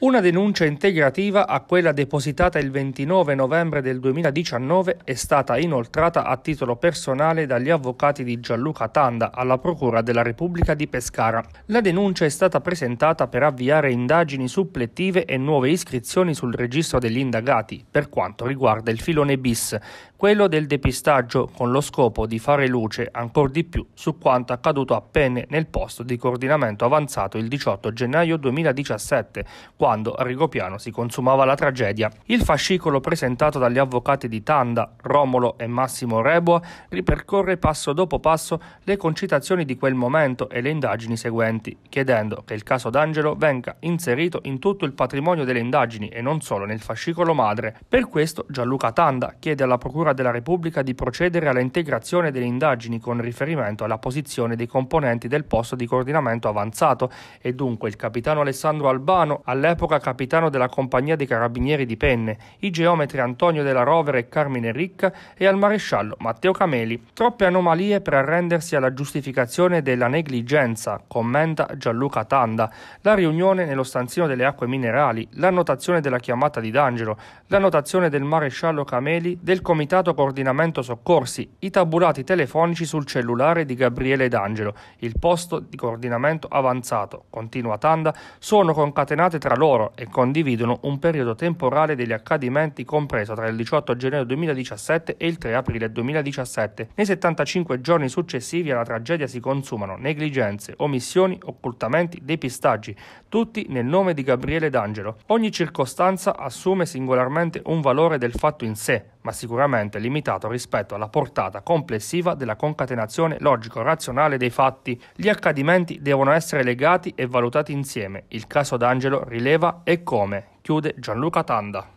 Una denuncia integrativa a quella depositata il 29 novembre del 2019 è stata inoltrata a titolo personale dagli avvocati di Gianluca Tanda alla Procura della Repubblica di Pescara. La denuncia è stata presentata per avviare indagini supplettive e nuove iscrizioni sul registro degli indagati per quanto riguarda il filone bis, quello del depistaggio con lo scopo di fare luce ancora di più su quanto accaduto a Penne nel posto di coordinamento avanzato il 18 gennaio 2017, quando a Rigopiano si consumava la tragedia. Il fascicolo presentato dagli avvocati di Tanda, Romolo e Massimo Reboa ripercorre passo dopo passo le concitazioni di quel momento e le indagini seguenti, chiedendo che il caso d'Angelo venga inserito in tutto il patrimonio delle indagini e non solo nel fascicolo madre. Per questo Gianluca Tanda chiede alla Procura della Repubblica di procedere alla integrazione delle indagini con riferimento alla posizione dei componenti del posto di coordinamento avanzato e dunque il capitano Alessandro Albano all'epoca all'epoca capitano della compagnia dei carabinieri di Penne, i geometri Antonio della Rovere e Carmine Ricca e al maresciallo Matteo Cameli. Troppe anomalie per arrendersi alla giustificazione della negligenza, commenta Gianluca Tanda, la riunione nello stanzino delle acque minerali, l'annotazione della chiamata di D'Angelo, l'annotazione del maresciallo Cameli del Comitato Coordinamento Soccorsi, i tabulati telefonici sul cellulare di Gabriele D'Angelo, il posto di coordinamento avanzato, continua Tanda, sono concatenate tra loro loro e condividono un periodo temporale degli accadimenti compreso tra il 18 gennaio 2017 e il 3 aprile 2017. Nei 75 giorni successivi alla tragedia si consumano negligenze, omissioni, occultamenti, depistaggi, tutti nel nome di Gabriele D'Angelo. Ogni circostanza assume singolarmente un valore del fatto in sé, ma sicuramente limitato rispetto alla portata complessiva della concatenazione logico-razionale dei fatti. Gli accadimenti devono essere legati e valutati insieme. Il caso d'Angelo rileva e come, chiude Gianluca Tanda.